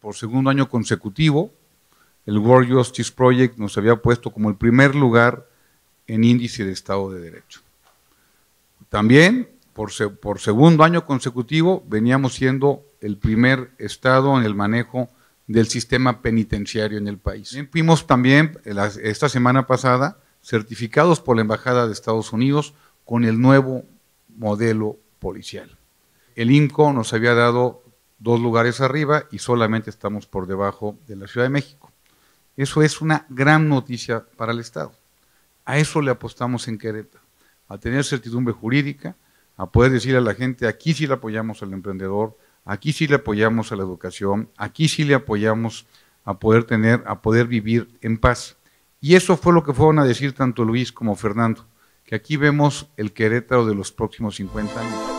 por segundo año consecutivo, el World Justice Project nos había puesto como el primer lugar en índice de Estado de Derecho. También, por, segundo año consecutivo, veníamos siendo el primer Estado en el manejo del sistema penitenciario en el país. Fuimos también, eh, esta semana pasada, certificados por la Embajada de Estados Unidos con el nuevo modelo policial. El INCO nos había dado dos lugares arriba y solamente estamos por debajo de la Ciudad de México. Eso es una gran noticia para el Estado. A eso le apostamos en Querétaro, a tener certidumbre jurídica, a poder decir a la gente, aquí sí le apoyamos al emprendedor, aquí sí le apoyamos a la educación, aquí sí le apoyamos a poder tener, a poder vivir en paz. Y eso fue lo que fueron a decir tanto Luis como Fernando, que aquí vemos el Querétaro de los próximos 50 años.